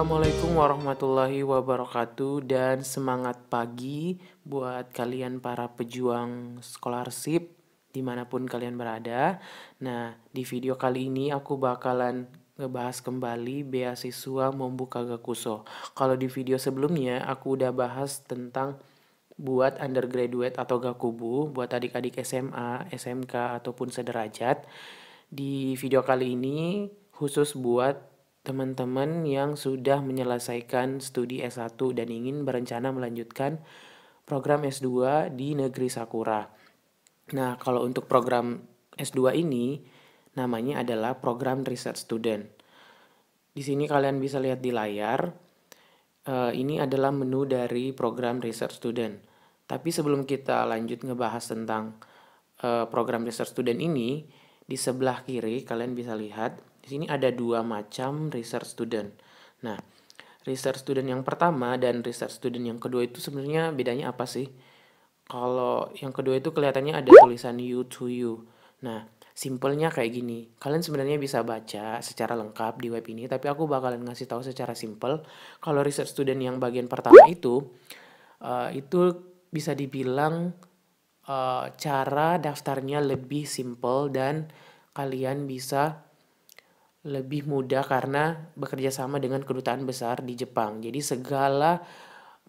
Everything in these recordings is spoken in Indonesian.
Assalamualaikum warahmatullahi wabarakatuh dan semangat pagi buat kalian para pejuang skolarsip dimanapun kalian berada. Nah, di video kali ini aku bakalan ngebahas kembali beasiswa membuka Gakuso. Kalau di video sebelumnya aku udah bahas tentang buat undergraduate atau gakubu, buat adik-adik SMA, SMK ataupun sederajat. Di video kali ini khusus buat teman-teman yang sudah menyelesaikan studi S1 dan ingin berencana melanjutkan program S2 di negeri Sakura. Nah, kalau untuk program S2 ini namanya adalah program riset student. Di sini kalian bisa lihat di layar, eh, ini adalah menu dari program riset student. Tapi sebelum kita lanjut ngebahas tentang eh, program riset student ini, di sebelah kiri kalian bisa lihat di sini ada dua macam research student. Nah, research student yang pertama dan research student yang kedua itu sebenarnya bedanya apa sih? Kalau yang kedua itu kelihatannya ada tulisan you to you. Nah, simpelnya kayak gini. Kalian sebenarnya bisa baca secara lengkap di web ini, tapi aku bakalan ngasih tahu secara simpel. Kalau research student yang bagian pertama itu, uh, itu bisa dibilang uh, cara daftarnya lebih simpel dan kalian bisa lebih mudah karena bekerja sama dengan kedutaan besar di Jepang. Jadi segala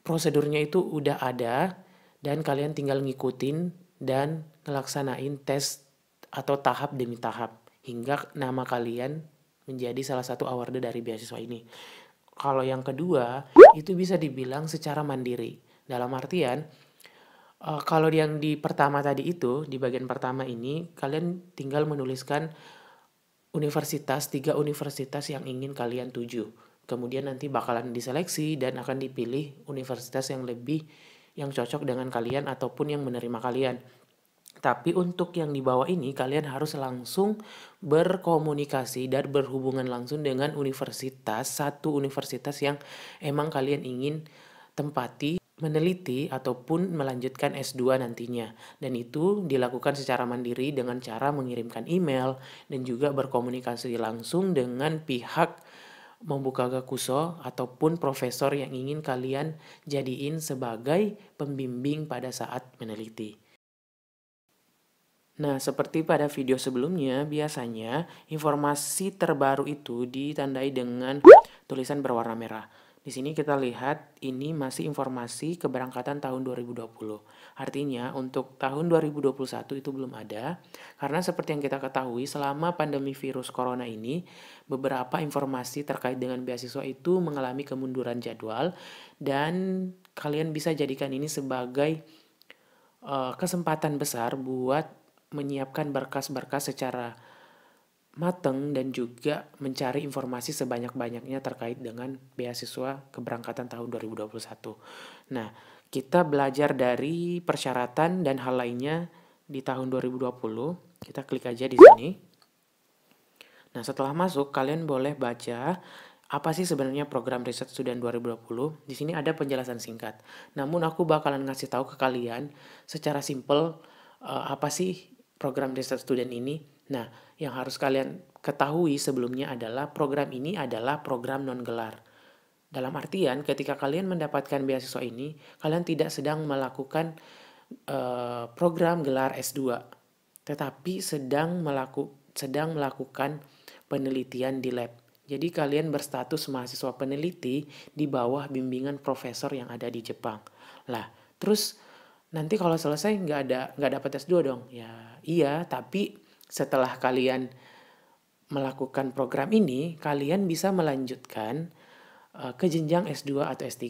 prosedurnya itu udah ada dan kalian tinggal ngikutin dan ngelaksanain tes atau tahap demi tahap hingga nama kalian menjadi salah satu award dari beasiswa ini. Kalau yang kedua, itu bisa dibilang secara mandiri. Dalam artian, eh, kalau yang di pertama tadi itu, di bagian pertama ini, kalian tinggal menuliskan universitas, tiga universitas yang ingin kalian tuju. Kemudian nanti bakalan diseleksi dan akan dipilih universitas yang lebih yang cocok dengan kalian ataupun yang menerima kalian. Tapi untuk yang di bawah ini kalian harus langsung berkomunikasi dan berhubungan langsung dengan universitas, satu universitas yang emang kalian ingin tempati meneliti ataupun melanjutkan S2 nantinya. Dan itu dilakukan secara mandiri dengan cara mengirimkan email dan juga berkomunikasi langsung dengan pihak membuka gakuso ataupun profesor yang ingin kalian jadiin sebagai pembimbing pada saat meneliti. Nah, seperti pada video sebelumnya, biasanya informasi terbaru itu ditandai dengan tulisan berwarna merah. Di sini kita lihat ini masih informasi keberangkatan tahun 2020. Artinya untuk tahun 2021 itu belum ada karena seperti yang kita ketahui selama pandemi virus corona ini beberapa informasi terkait dengan beasiswa itu mengalami kemunduran jadwal dan kalian bisa jadikan ini sebagai uh, kesempatan besar buat menyiapkan berkas-berkas secara mateng dan juga mencari informasi sebanyak-banyaknya terkait dengan beasiswa keberangkatan tahun 2021. Nah, kita belajar dari persyaratan dan hal lainnya di tahun 2020. Kita klik aja di sini. Nah, setelah masuk kalian boleh baca apa sih sebenarnya program riset student 2020? Di sini ada penjelasan singkat. Namun aku bakalan ngasih tahu ke kalian secara simpel uh, apa sih program riset student ini. Nah, yang harus kalian ketahui sebelumnya adalah program ini adalah program non gelar. Dalam artian, ketika kalian mendapatkan beasiswa ini, kalian tidak sedang melakukan uh, program gelar S2, tetapi sedang melaku, sedang melakukan penelitian di lab. Jadi kalian berstatus mahasiswa peneliti di bawah bimbingan profesor yang ada di Jepang. Lah, terus nanti kalau selesai nggak ada nggak dapat S2 dong? Ya iya, tapi setelah kalian melakukan program ini, kalian bisa melanjutkan uh, ke jenjang S2 atau S3.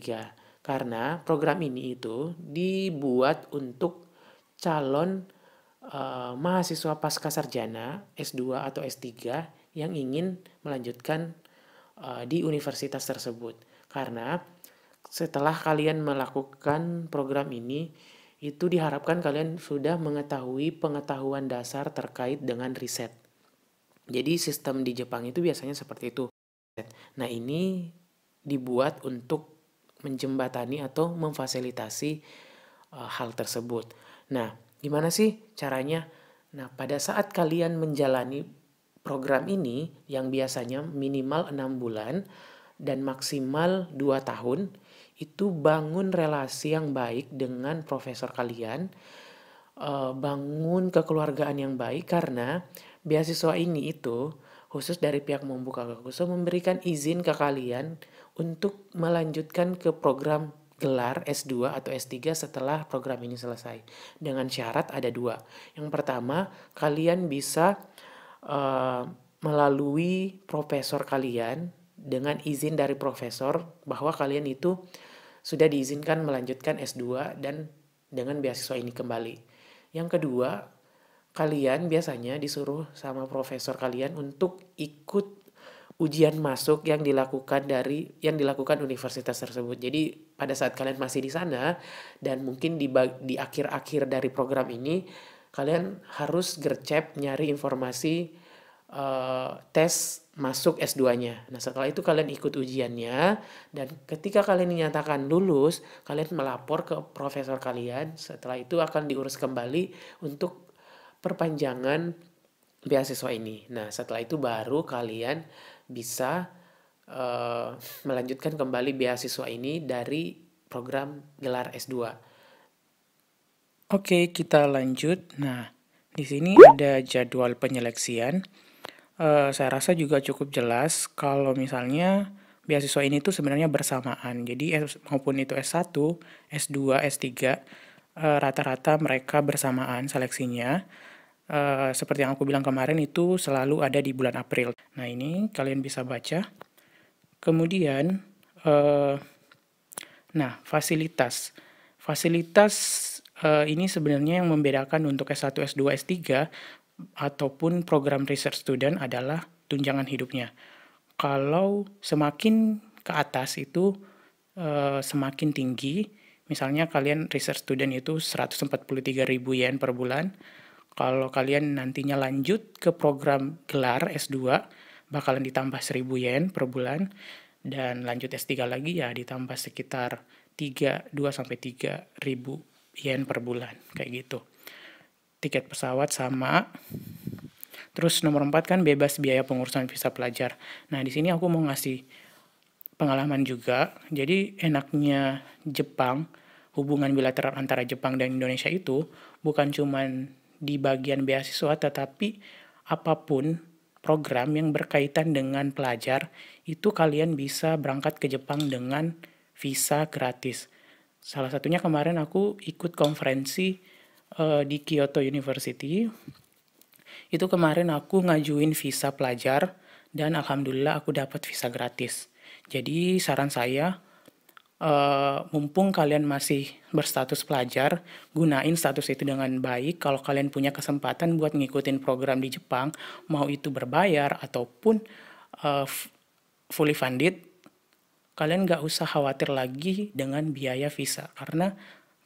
Karena program ini itu dibuat untuk calon uh, mahasiswa pasca sarjana S2 atau S3 yang ingin melanjutkan uh, di universitas tersebut. Karena setelah kalian melakukan program ini, itu diharapkan kalian sudah mengetahui pengetahuan dasar terkait dengan riset. Jadi sistem di Jepang itu biasanya seperti itu. Nah ini dibuat untuk menjembatani atau memfasilitasi uh, hal tersebut. Nah gimana sih caranya? Nah pada saat kalian menjalani program ini yang biasanya minimal 6 bulan dan maksimal 2 tahun, itu bangun relasi yang baik dengan profesor kalian, eh, bangun kekeluargaan yang baik karena beasiswa ini itu khusus dari pihak membuka kakuso memberikan izin ke kalian untuk melanjutkan ke program gelar S2 atau S3 setelah program ini selesai. Dengan syarat ada dua. Yang pertama, kalian bisa uh, melalui profesor kalian dengan izin dari profesor bahwa kalian itu sudah diizinkan melanjutkan S2 dan dengan beasiswa ini kembali. Yang kedua, kalian biasanya disuruh sama profesor kalian untuk ikut ujian masuk yang dilakukan dari yang dilakukan universitas tersebut. Jadi pada saat kalian masih di sana dan mungkin di di akhir-akhir dari program ini kalian harus gercep nyari informasi Eh, tes masuk S2-nya. Nah, setelah itu kalian ikut ujiannya dan ketika kalian dinyatakan lulus, kalian melapor ke profesor kalian. Setelah itu akan diurus kembali untuk perpanjangan beasiswa ini. Nah, setelah itu baru kalian bisa uh, melanjutkan kembali beasiswa ini dari program gelar S2. Oke, kita lanjut. Nah, di sini ada jadwal penyeleksian uh, saya rasa juga cukup jelas kalau misalnya beasiswa ini tuh sebenarnya bersamaan. Jadi maupun itu S1, S2, S3 rata-rata uh, mereka bersamaan seleksinya. Uh, seperti yang aku bilang kemarin itu selalu ada di bulan April. Nah, ini kalian bisa baca. Kemudian uh, nah, fasilitas. Fasilitas uh, ini sebenarnya yang membedakan untuk S1, S2, S3 ataupun program research student adalah tunjangan hidupnya. Kalau semakin ke atas itu e, semakin tinggi, misalnya kalian research student itu ribu yen per bulan. Kalau kalian nantinya lanjut ke program gelar S2 bakalan ditambah 1.000 yen per bulan dan lanjut S3 lagi ya ditambah sekitar 3 2 sampai 3 ribu yen per bulan kayak gitu tiket pesawat sama. Terus nomor 4 kan bebas biaya pengurusan visa pelajar. Nah, di sini aku mau ngasih pengalaman juga. Jadi enaknya Jepang, hubungan bilateral antara Jepang dan Indonesia itu bukan cuman di bagian beasiswa tetapi apapun program yang berkaitan dengan pelajar itu kalian bisa berangkat ke Jepang dengan visa gratis. Salah satunya kemarin aku ikut konferensi uh, di Kyoto University. Itu kemarin aku ngajuin visa pelajar dan alhamdulillah aku dapat visa gratis. Jadi saran saya uh, mumpung kalian masih berstatus pelajar, gunain status itu dengan baik. Kalau kalian punya kesempatan buat ngikutin program di Jepang, mau itu berbayar ataupun uh, fully funded, kalian nggak usah khawatir lagi dengan biaya visa karena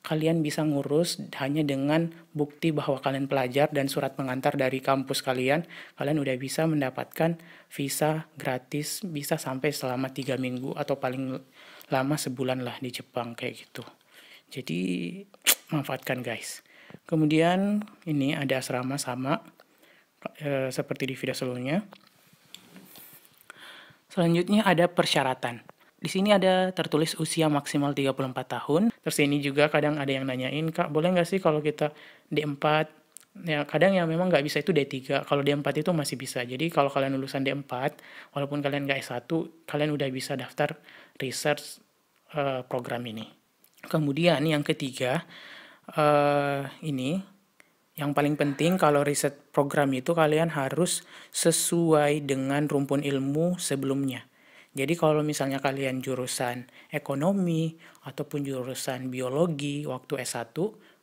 kalian bisa ngurus hanya dengan bukti bahwa kalian pelajar dan surat pengantar dari kampus kalian, kalian udah bisa mendapatkan visa gratis bisa sampai selama tiga minggu atau paling lama sebulan lah di Jepang kayak gitu. Jadi manfaatkan guys. Kemudian ini ada asrama sama e, seperti di video sebelumnya. Selanjutnya ada persyaratan. Di sini ada tertulis usia maksimal 34 tahun. Terus ini juga kadang ada yang nanyain, Kak, boleh nggak sih kalau kita D4? Ya, kadang ya memang nggak bisa itu D3. Kalau D4 itu masih bisa. Jadi kalau kalian lulusan D4, walaupun kalian nggak S1, kalian udah bisa daftar research uh, program ini. Kemudian yang ketiga, uh, ini yang paling penting kalau riset program itu kalian harus sesuai dengan rumpun ilmu sebelumnya. Jadi kalau misalnya kalian jurusan ekonomi ataupun jurusan biologi waktu S1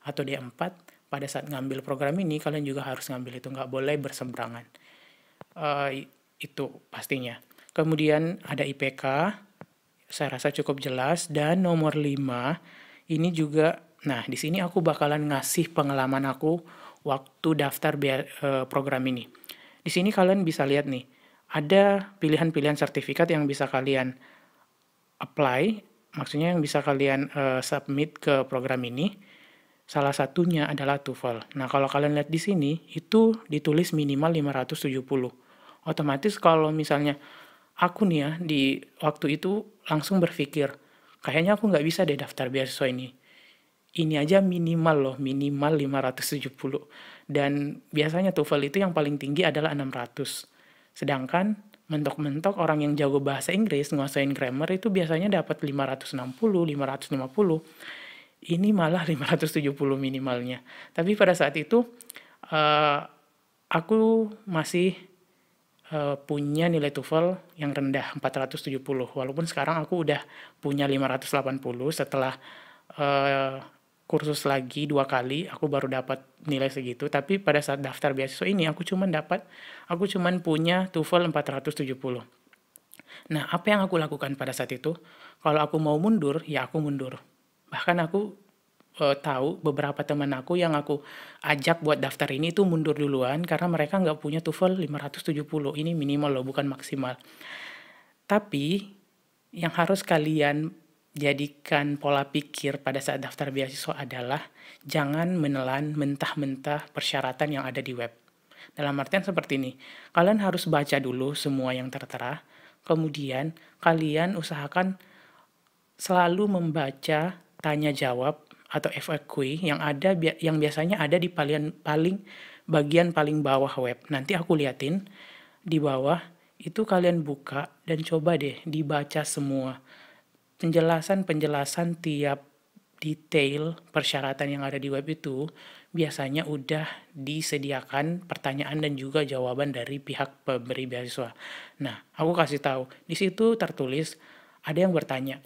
atau D4, pada saat ngambil program ini kalian juga harus ngambil itu, nggak boleh berseberangan. Uh, eh, itu pastinya. Kemudian ada IPK, saya rasa cukup jelas. Dan nomor 5, ini juga, nah di sini aku bakalan ngasih pengalaman aku waktu daftar eh, program ini. Di sini kalian bisa lihat nih, ada pilihan-pilihan sertifikat yang bisa kalian apply, maksudnya yang bisa kalian uh, submit ke program ini. Salah satunya adalah TOEFL. Nah, kalau kalian lihat di sini, itu ditulis minimal 570. Otomatis kalau misalnya aku nih ya, di waktu itu langsung berpikir, kayaknya aku nggak bisa deh daftar beasiswa ini. Ini aja minimal loh, minimal 570. Dan biasanya TOEFL itu yang paling tinggi adalah 600. Sedangkan mentok-mentok orang yang jago bahasa Inggris nguasain grammar itu biasanya dapat 560, 550. Ini malah 570 minimalnya. Tapi pada saat itu uh, aku masih uh, punya nilai TOEFL yang rendah 470. Walaupun sekarang aku udah punya 580 setelah uh, kursus lagi dua kali aku baru dapat nilai segitu tapi pada saat daftar beasiswa ini aku cuman dapat aku cuman punya TOEFL 470 nah apa yang aku lakukan pada saat itu kalau aku mau mundur ya aku mundur bahkan aku e, tahu beberapa teman aku yang aku ajak buat daftar ini itu mundur duluan karena mereka nggak punya TOEFL 570 ini minimal loh bukan maksimal tapi yang harus kalian jadikan pola pikir pada saat daftar beasiswa adalah jangan menelan mentah-mentah persyaratan yang ada di web. Dalam artian seperti ini, kalian harus baca dulu semua yang tertera, kemudian kalian usahakan selalu membaca tanya jawab atau FAQ yang ada yang biasanya ada di paling paling bagian paling bawah web. Nanti aku liatin di bawah itu kalian buka dan coba deh dibaca semua penjelasan-penjelasan tiap detail persyaratan yang ada di web itu biasanya udah disediakan pertanyaan dan juga jawaban dari pihak pemberi beasiswa. Nah, aku kasih tahu, di situ tertulis ada yang bertanya,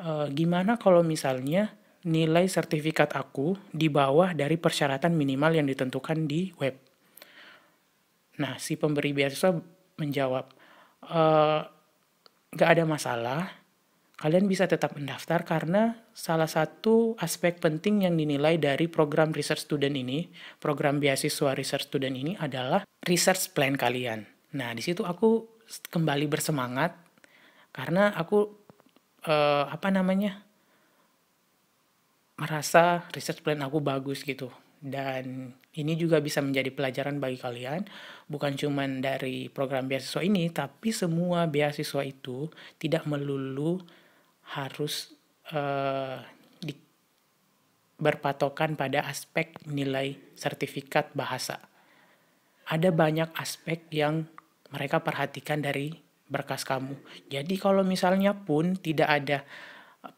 e, gimana kalau misalnya nilai sertifikat aku di bawah dari persyaratan minimal yang ditentukan di web? Nah, si pemberi beasiswa menjawab, e, gak ada masalah, kalian bisa tetap mendaftar karena salah satu aspek penting yang dinilai dari program research student ini, program beasiswa research student ini adalah research plan kalian. Nah, di situ aku kembali bersemangat karena aku uh, apa namanya? merasa research plan aku bagus gitu. Dan ini juga bisa menjadi pelajaran bagi kalian, bukan cuma dari program beasiswa ini, tapi semua beasiswa itu tidak melulu harus uh, di, berpatokan pada aspek nilai sertifikat bahasa. Ada banyak aspek yang mereka perhatikan dari berkas kamu. Jadi kalau misalnya pun tidak ada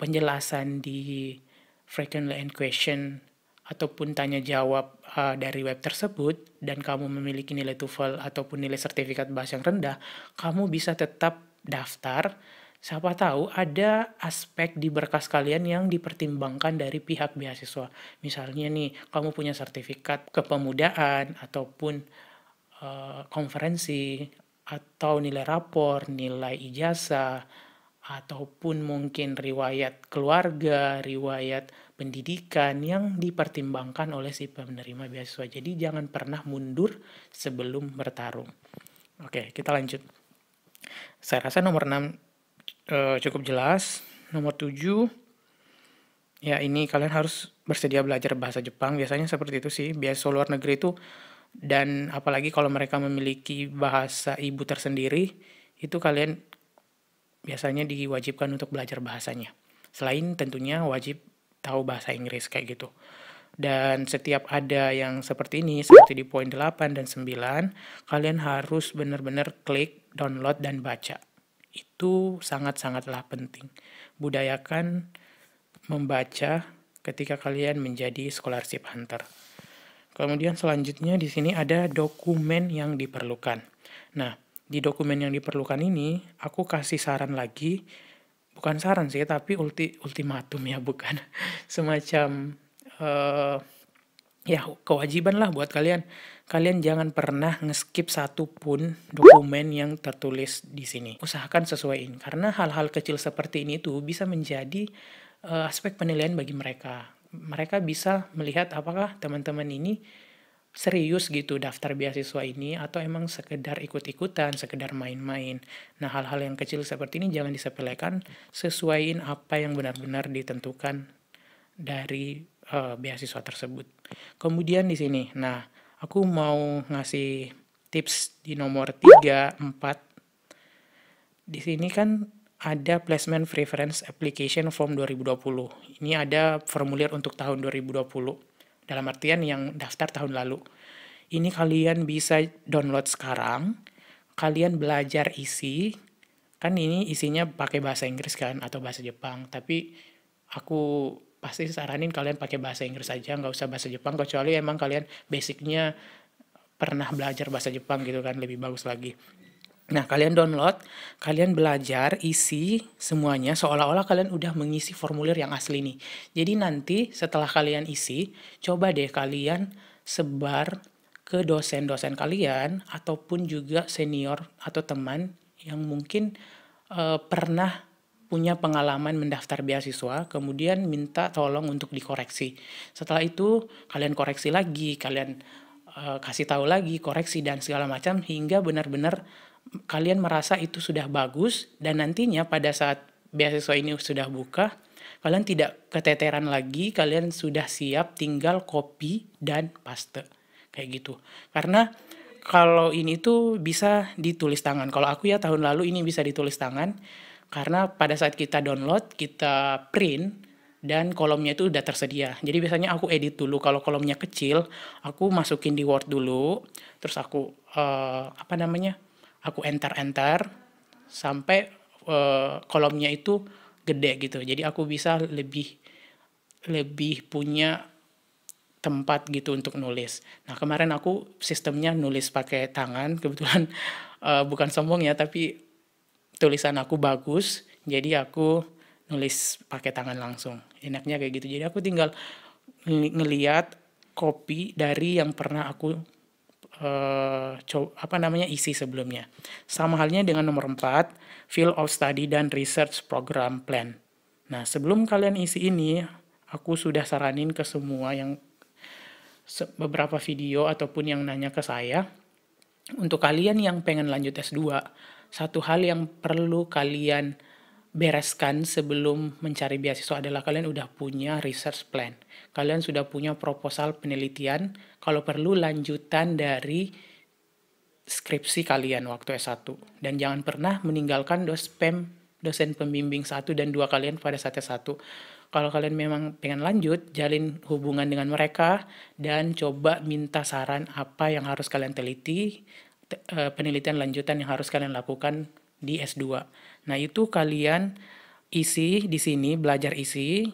penjelasan di frequently asked question ataupun tanya jawab uh, dari web tersebut dan kamu memiliki nilai TOEFL ataupun nilai sertifikat bahasa yang rendah, kamu bisa tetap daftar siapa tahu ada aspek di berkas kalian yang dipertimbangkan dari pihak beasiswa. Misalnya nih, kamu punya sertifikat kepemudaan ataupun uh, konferensi atau nilai rapor, nilai ijazah ataupun mungkin riwayat keluarga, riwayat pendidikan yang dipertimbangkan oleh si penerima beasiswa. Jadi jangan pernah mundur sebelum bertarung. Oke, kita lanjut. Saya rasa nomor 6 uh, cukup jelas. Nomor tujuh, ya ini kalian harus bersedia belajar bahasa Jepang. Biasanya seperti itu sih. Biasa luar negeri itu dan apalagi kalau mereka memiliki bahasa ibu tersendiri, itu kalian biasanya diwajibkan untuk belajar bahasanya. Selain tentunya wajib tahu bahasa Inggris kayak gitu. Dan setiap ada yang seperti ini, seperti di poin 8 dan 9, kalian harus benar-benar klik, download, dan baca itu sangat-sangatlah penting. Budayakan membaca ketika kalian menjadi scholarship hunter. Kemudian selanjutnya di sini ada dokumen yang diperlukan. Nah, di dokumen yang diperlukan ini aku kasih saran lagi, bukan saran sih tapi ulti ultimatum ya bukan semacam uh, ya kewajiban lah buat kalian. Kalian jangan pernah ngeskip satu pun dokumen yang tertulis di sini. Usahakan sesuaiin karena hal-hal kecil seperti ini tuh bisa menjadi uh, aspek penilaian bagi mereka. Mereka bisa melihat apakah teman-teman ini serius gitu daftar beasiswa ini atau emang sekedar ikut-ikutan, sekedar main-main. Nah, hal-hal yang kecil seperti ini jangan disepelekan, sesuaiin apa yang benar-benar ditentukan dari uh, beasiswa tersebut. Kemudian di sini, nah aku mau ngasih tips di nomor 3, 4. Di sini kan ada Placement Preference Application Form 2020. Ini ada formulir untuk tahun 2020. Dalam artian yang daftar tahun lalu. Ini kalian bisa download sekarang. Kalian belajar isi. Kan ini isinya pakai bahasa Inggris kan atau bahasa Jepang. Tapi aku pasti saranin kalian pakai bahasa Inggris aja nggak usah bahasa Jepang kecuali emang kalian basicnya pernah belajar bahasa Jepang gitu kan lebih bagus lagi Nah, kalian download, kalian belajar isi semuanya seolah-olah kalian udah mengisi formulir yang asli nih. Jadi nanti setelah kalian isi, coba deh kalian sebar ke dosen-dosen kalian ataupun juga senior atau teman yang mungkin uh, pernah punya pengalaman mendaftar beasiswa, kemudian minta tolong untuk dikoreksi. Setelah itu kalian koreksi lagi, kalian uh, kasih tahu lagi, koreksi dan segala macam hingga benar-benar kalian merasa itu sudah bagus dan nantinya pada saat beasiswa ini sudah buka, kalian tidak keteteran lagi, kalian sudah siap tinggal copy dan paste. Kayak gitu. Karena kalau ini tuh bisa ditulis tangan. Kalau aku ya tahun lalu ini bisa ditulis tangan karena pada saat kita download, kita print, dan kolomnya itu udah tersedia. Jadi biasanya aku edit dulu. Kalau kolomnya kecil, aku masukin di Word dulu. Terus aku, uh, apa namanya, aku enter-enter sampai uh, kolomnya itu gede gitu. Jadi aku bisa lebih lebih punya tempat gitu untuk nulis. Nah kemarin aku sistemnya nulis pakai tangan, kebetulan uh, bukan sombong ya, tapi tulisan aku bagus jadi aku nulis pakai tangan langsung enaknya kayak gitu jadi aku tinggal ngeliat kopi dari yang pernah aku uh, co- apa namanya isi sebelumnya sama halnya dengan nomor 4 field of study dan research program plan nah sebelum kalian isi ini aku sudah saranin ke semua yang beberapa video ataupun yang nanya ke saya untuk kalian yang pengen lanjut S2 satu hal yang perlu kalian bereskan sebelum mencari beasiswa adalah kalian udah punya research plan. Kalian sudah punya proposal penelitian, kalau perlu lanjutan dari skripsi kalian waktu S1. Dan jangan pernah meninggalkan dospem dosen pembimbing satu dan dua kalian pada saat S1 kalau kalian memang pengen lanjut, jalin hubungan dengan mereka dan coba minta saran apa yang harus kalian teliti, Eh, penelitian lanjutan yang harus kalian lakukan di S2. Nah, itu kalian isi di sini, belajar isi,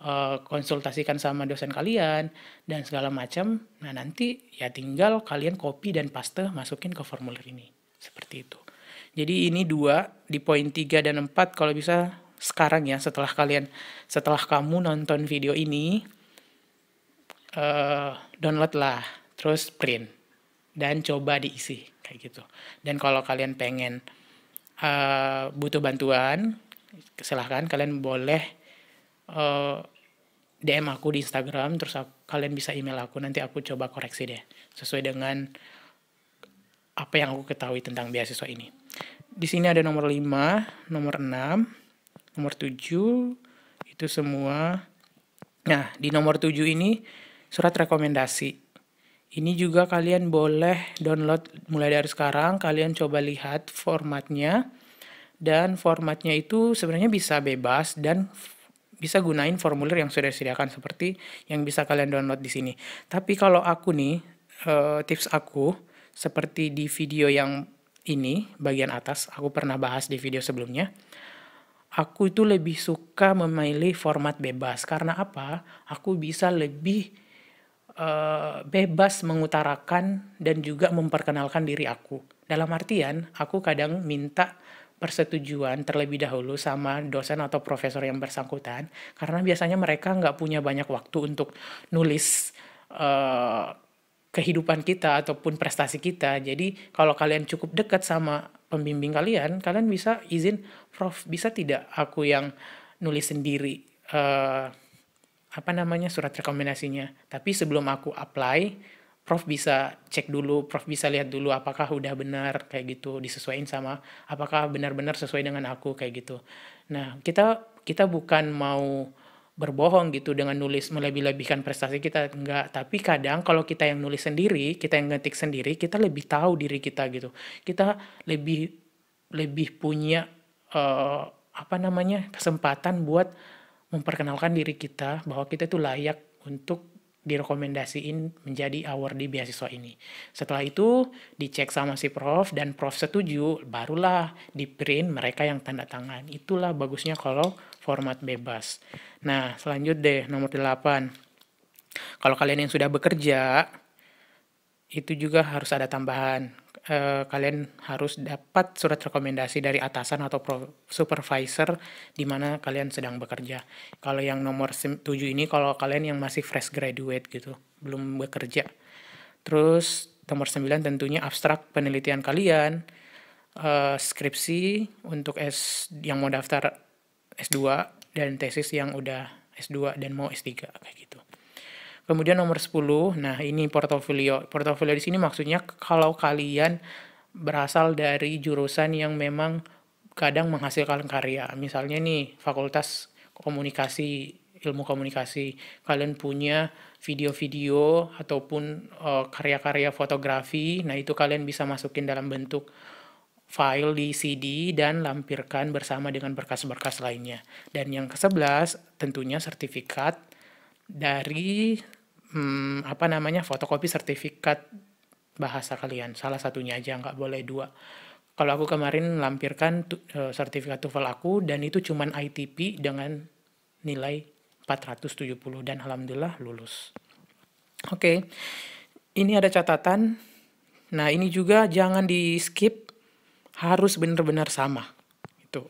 eh, konsultasikan sama dosen kalian, dan segala macam. Nah, nanti ya tinggal kalian copy dan paste masukin ke formulir ini. Seperti itu. Jadi ini dua, di poin tiga dan empat. kalau bisa sekarang ya setelah kalian, setelah kamu nonton video ini, uh, download lah, terus print dan coba diisi kayak gitu. Dan kalau kalian pengen uh, butuh bantuan, silahkan kalian boleh uh, eh, DM aku di Instagram, terus aku, kalian bisa email aku nanti aku coba koreksi deh sesuai dengan apa yang aku ketahui tentang beasiswa ini. Di sini ada nomor 5, nomor 6, nomor 7, itu semua. Nah, di nomor 7 ini surat rekomendasi. Ini juga kalian boleh download mulai dari sekarang, kalian coba lihat formatnya. Dan formatnya itu sebenarnya bisa bebas dan bisa gunain formulir yang sudah disediakan seperti yang bisa kalian download di sini. Tapi kalau aku nih, eh, tips aku seperti di video yang ini bagian atas, aku pernah bahas di video sebelumnya aku itu lebih suka memilih format bebas karena apa? Aku bisa lebih Eh, bebas mengutarakan dan juga memperkenalkan diri aku. Dalam artian, aku kadang minta persetujuan terlebih dahulu sama dosen atau profesor yang bersangkutan karena biasanya mereka nggak punya banyak waktu untuk nulis uh, kehidupan kita ataupun prestasi kita. Jadi kalau kalian cukup dekat sama pembimbing kalian, kalian bisa izin, Prof, bisa tidak aku yang nulis sendiri uh, apa namanya surat rekomendasinya. Tapi sebelum aku apply, prof bisa cek dulu, prof bisa lihat dulu apakah udah benar kayak gitu, disesuaikan sama apakah benar-benar sesuai dengan aku kayak gitu. Nah, kita kita bukan mau berbohong gitu dengan nulis melebih-lebihkan prestasi kita enggak tapi kadang kalau kita yang nulis sendiri kita yang ngetik sendiri kita lebih tahu diri kita gitu kita lebih lebih punya uh, apa namanya kesempatan buat memperkenalkan diri kita bahwa kita itu layak untuk direkomendasiin menjadi awardee beasiswa ini. Setelah itu dicek sama si prof dan prof setuju, barulah di print mereka yang tanda tangan. Itulah bagusnya kalau format bebas. Nah, selanjut deh nomor 8. Kalau kalian yang sudah bekerja itu juga harus ada tambahan eh, kalian harus dapat surat rekomendasi dari atasan atau pro supervisor di mana kalian sedang bekerja. Kalau yang nomor 7 ini kalau kalian yang masih fresh graduate gitu, belum bekerja. Terus nomor 9 tentunya abstrak penelitian kalian, eh, skripsi untuk S yang mau daftar S2 dan tesis yang udah S2 dan mau S3 kayak gitu. Kemudian nomor 10, nah ini portofolio. Portofolio di sini maksudnya kalau kalian berasal dari jurusan yang memang kadang menghasilkan karya. Misalnya nih, fakultas komunikasi, ilmu komunikasi, kalian punya video-video ataupun eh, karya-karya uh, fotografi. Nah, itu kalian bisa masukin dalam bentuk file di CD dan lampirkan bersama dengan berkas-berkas lainnya. Dan yang ke-11 tentunya sertifikat dari hmm, apa namanya fotokopi sertifikat bahasa kalian salah satunya aja nggak boleh dua kalau aku kemarin lampirkan tu, uh, sertifikat TOEFL aku dan itu cuman ITP dengan nilai 470 dan alhamdulillah lulus oke okay. ini ada catatan nah ini juga jangan di skip harus benar-benar sama itu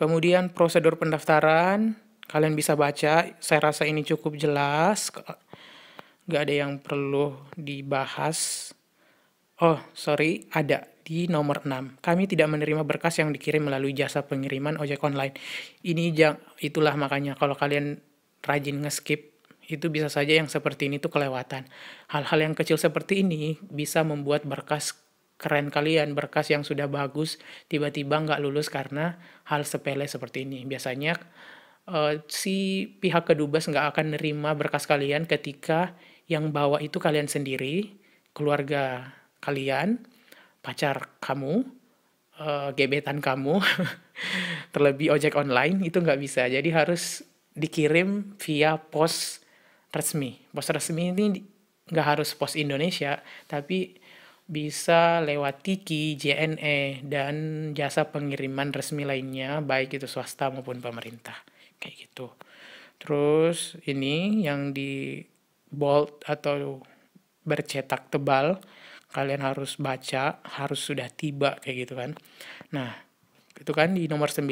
kemudian prosedur pendaftaran Kalian bisa baca, saya rasa ini cukup jelas. Gak ada yang perlu dibahas. Oh, sorry, ada di nomor 6. Kami tidak menerima berkas yang dikirim melalui jasa pengiriman ojek online. Ini jang, itulah makanya kalau kalian rajin ngeskip itu bisa saja yang seperti ini tuh kelewatan. Hal-hal yang kecil seperti ini bisa membuat berkas keren kalian, berkas yang sudah bagus tiba-tiba nggak lulus karena hal sepele seperti ini. Biasanya uh, si pihak kedubes nggak akan nerima berkas kalian ketika yang bawa itu kalian sendiri, keluarga kalian, pacar kamu, uh, gebetan kamu, terlebih ojek online itu nggak bisa. Jadi harus dikirim via pos resmi. Pos resmi ini nggak harus pos Indonesia, tapi bisa lewat Tiki, JNE, dan jasa pengiriman resmi lainnya, baik itu swasta maupun pemerintah kayak gitu terus ini yang di bold atau bercetak tebal kalian harus baca harus sudah tiba kayak gitu kan nah itu kan di nomor 9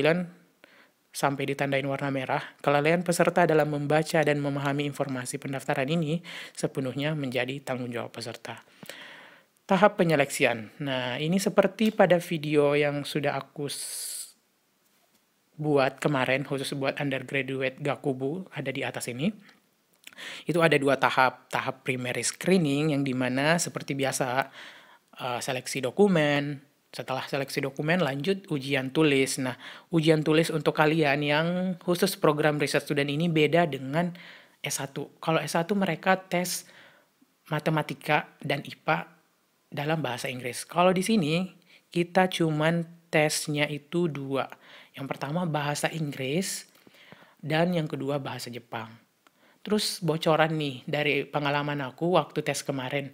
sampai ditandain warna merah, kelalaian peserta dalam membaca dan memahami informasi pendaftaran ini sepenuhnya menjadi tanggung jawab peserta. Tahap penyeleksian. Nah, ini seperti pada video yang sudah aku buat kemarin khusus buat undergraduate Gakubu ada di atas ini itu ada dua tahap tahap primary screening yang dimana seperti biasa eh, seleksi dokumen setelah seleksi dokumen lanjut ujian tulis nah ujian tulis untuk kalian yang khusus program riset student ini beda dengan S1 kalau S1 mereka tes matematika dan IPA dalam bahasa Inggris kalau di sini kita cuman tesnya itu dua yang pertama bahasa Inggris dan yang kedua bahasa Jepang. Terus bocoran nih dari pengalaman aku waktu tes kemarin.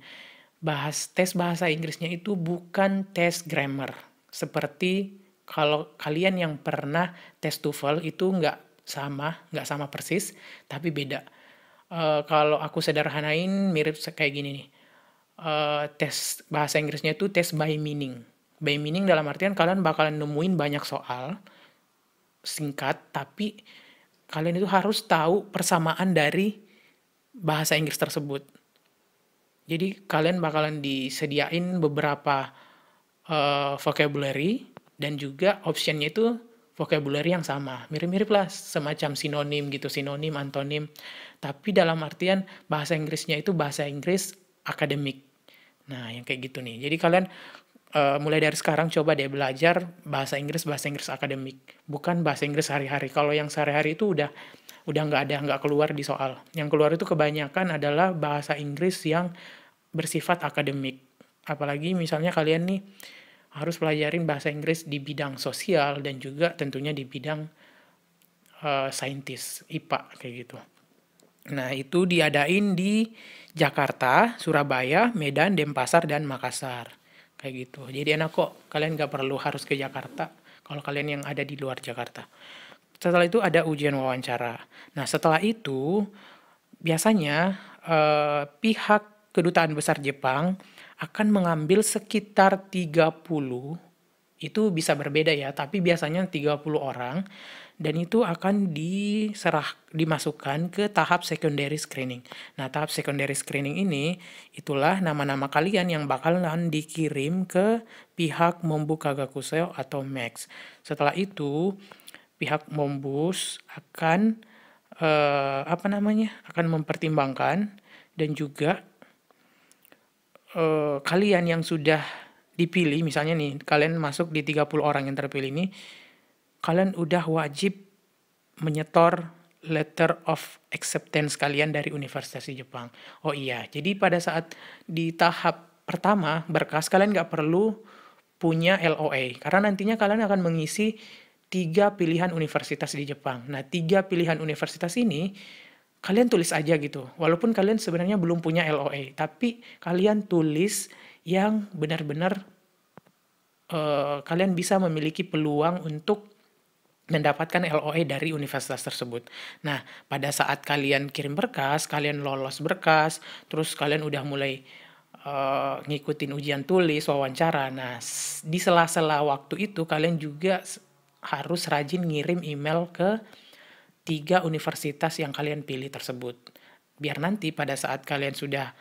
Bahas tes bahasa Inggrisnya itu bukan tes grammar. Seperti kalau kalian yang pernah tes TOEFL itu nggak sama, nggak sama persis, tapi beda. Uh, kalau aku sederhanain mirip kayak gini nih. Uh, tes bahasa Inggrisnya itu tes by meaning. By meaning dalam artian kalian bakalan nemuin banyak soal, singkat, tapi kalian itu harus tahu persamaan dari bahasa Inggris tersebut. Jadi kalian bakalan disediain beberapa uh, vocabulary dan juga optionnya itu vocabulary yang sama, mirip-mirip lah semacam sinonim gitu, sinonim, antonim. Tapi dalam artian bahasa Inggrisnya itu bahasa Inggris akademik. Nah, yang kayak gitu nih. Jadi kalian uh, mulai dari sekarang coba deh belajar bahasa Inggris bahasa Inggris akademik bukan bahasa Inggris sehari-hari kalau yang sehari-hari itu udah udah nggak ada nggak keluar di soal yang keluar itu kebanyakan adalah bahasa Inggris yang bersifat akademik apalagi misalnya kalian nih harus pelajarin bahasa Inggris di bidang sosial dan juga tentunya di bidang uh, saintis IPA kayak gitu Nah, itu diadain di Jakarta, Surabaya, Medan, Denpasar, dan Makassar kayak gitu jadi enak kok kalian gak perlu harus ke Jakarta kalau kalian yang ada di luar Jakarta setelah itu ada ujian wawancara nah setelah itu biasanya eh, pihak kedutaan besar Jepang akan mengambil sekitar 30 itu bisa berbeda ya tapi biasanya 30 orang dan itu akan diserah dimasukkan ke tahap secondary screening. Nah, tahap secondary screening ini itulah nama-nama kalian yang bakalan dikirim ke pihak Mombu Kagakuseo atau Max. E Setelah itu, pihak Mombus akan eh, apa namanya? akan mempertimbangkan dan juga eh, kalian yang sudah dipilih misalnya nih kalian masuk di 30 orang yang terpilih ini kalian udah wajib menyetor letter of acceptance kalian dari Universitas di Jepang. Oh iya, jadi pada saat di tahap pertama berkas kalian nggak perlu punya LOA karena nantinya kalian akan mengisi tiga pilihan universitas di Jepang. Nah, tiga pilihan universitas ini kalian tulis aja gitu. Walaupun kalian sebenarnya belum punya LOA, tapi kalian tulis yang benar-benar uh, kalian bisa memiliki peluang untuk mendapatkan loa e dari universitas tersebut. Nah, pada saat kalian kirim berkas, kalian lolos berkas, terus kalian udah mulai uh, ngikutin ujian tulis, wawancara. Nah, di sela-sela waktu itu kalian juga harus rajin ngirim email ke tiga universitas yang kalian pilih tersebut. Biar nanti pada saat kalian sudah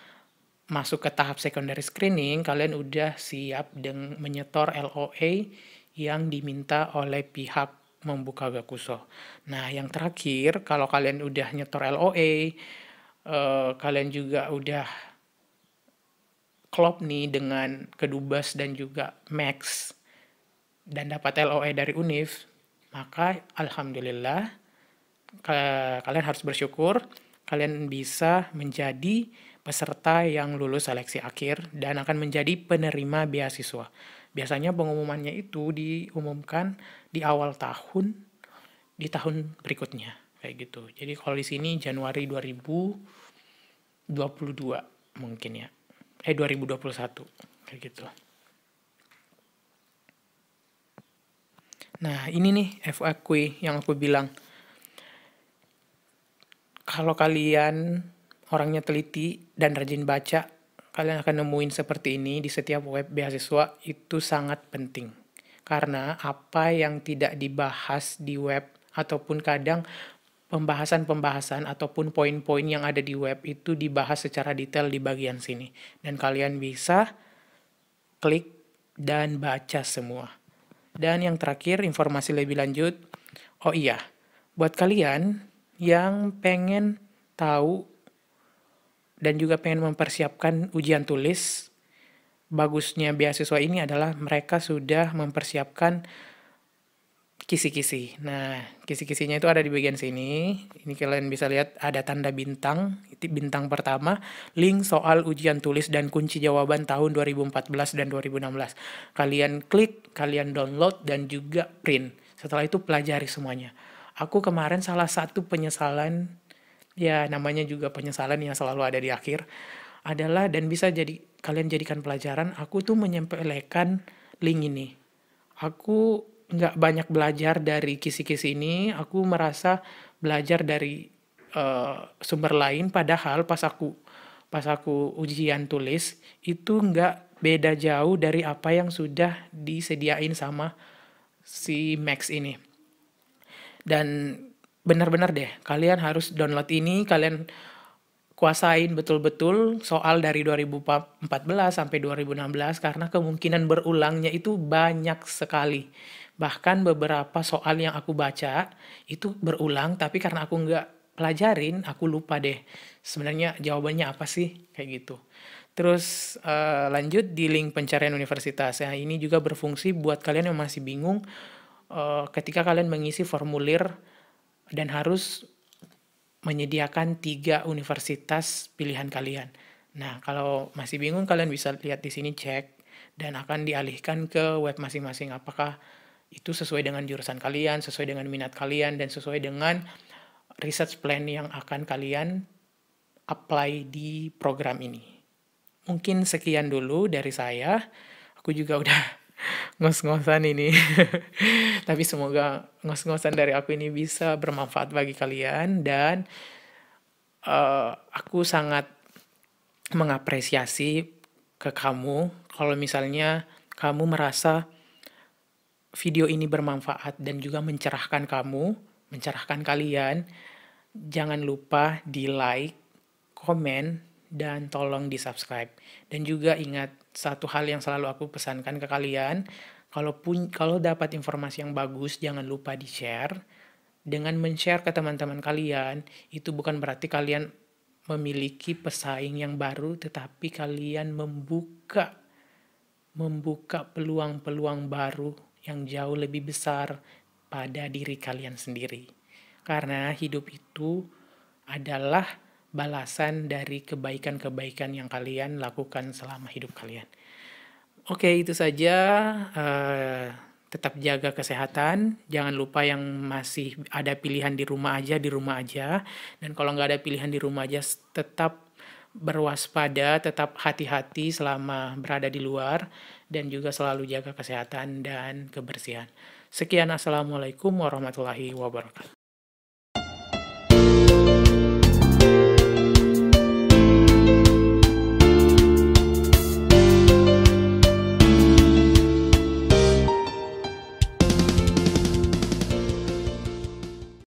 masuk ke tahap secondary screening, kalian udah siap dengan menyetor loa e yang diminta oleh pihak membuka Gakuso. Nah, yang terakhir kalau kalian udah nyetor LOA, eh, kalian juga udah klop nih dengan kedubes dan juga Max dan dapat LOA dari UNIF, maka alhamdulillah kalian harus bersyukur kalian bisa menjadi peserta yang lulus seleksi akhir dan akan menjadi penerima beasiswa. Biasanya pengumumannya itu diumumkan di awal tahun di tahun berikutnya kayak gitu. Jadi kalau di sini Januari 2022 mungkin ya. Eh 2021 kayak gitu. Nah, ini nih FAQ yang aku bilang. Kalau kalian orangnya teliti dan rajin baca, kalian akan nemuin seperti ini di setiap web beasiswa itu sangat penting. Karena apa yang tidak dibahas di web ataupun kadang pembahasan-pembahasan ataupun poin-poin yang ada di web itu dibahas secara detail di bagian sini. Dan kalian bisa klik dan baca semua. Dan yang terakhir, informasi lebih lanjut. Oh iya, buat kalian yang pengen tahu dan juga pengen mempersiapkan ujian tulis bagusnya beasiswa ini adalah mereka sudah mempersiapkan kisi-kisi. Nah, kisi-kisinya itu ada di bagian sini. Ini kalian bisa lihat ada tanda bintang, itu bintang pertama, link soal ujian tulis dan kunci jawaban tahun 2014 dan 2016. Kalian klik, kalian download dan juga print. Setelah itu pelajari semuanya. Aku kemarin salah satu penyesalan ya namanya juga penyesalan yang selalu ada di akhir adalah dan bisa jadi kalian jadikan pelajaran aku tuh menyempelekan link ini aku nggak banyak belajar dari kisi-kisi ini aku merasa belajar dari uh, sumber lain padahal pas aku pas aku ujian tulis itu nggak beda jauh dari apa yang sudah disediain sama si Max ini dan benar-benar deh kalian harus download ini kalian kuasain betul-betul soal dari 2014 sampai 2016 karena kemungkinan berulangnya itu banyak sekali. Bahkan beberapa soal yang aku baca itu berulang tapi karena aku nggak pelajarin aku lupa deh sebenarnya jawabannya apa sih kayak gitu. Terus uh, lanjut di link pencarian universitas ya. Ini juga berfungsi buat kalian yang masih bingung uh, ketika kalian mengisi formulir dan harus menyediakan tiga universitas pilihan kalian. Nah, kalau masih bingung kalian bisa lihat di sini cek dan akan dialihkan ke web masing-masing apakah itu sesuai dengan jurusan kalian, sesuai dengan minat kalian dan sesuai dengan research plan yang akan kalian apply di program ini. Mungkin sekian dulu dari saya. Aku juga udah ngos-ngosan ini. Tapi semoga ngos-ngosan dari aku ini bisa bermanfaat bagi kalian dan uh, aku sangat mengapresiasi ke kamu kalau misalnya kamu merasa video ini bermanfaat dan juga mencerahkan kamu, mencerahkan kalian. Jangan lupa di like, komen, dan tolong di subscribe. Dan juga ingat satu hal yang selalu aku pesankan ke kalian, kalau pun kalau dapat informasi yang bagus jangan lupa di-share. Dengan men-share ke teman-teman kalian, itu bukan berarti kalian memiliki pesaing yang baru, tetapi kalian membuka membuka peluang-peluang baru yang jauh lebih besar pada diri kalian sendiri. Karena hidup itu adalah balasan dari kebaikan-kebaikan yang kalian lakukan selama hidup kalian. Oke, itu saja. Uh, tetap jaga kesehatan. Jangan lupa yang masih ada pilihan di rumah aja, di rumah aja. Dan kalau nggak ada pilihan di rumah aja, tetap berwaspada, tetap hati-hati selama berada di luar. Dan juga selalu jaga kesehatan dan kebersihan. Sekian, Assalamualaikum warahmatullahi wabarakatuh.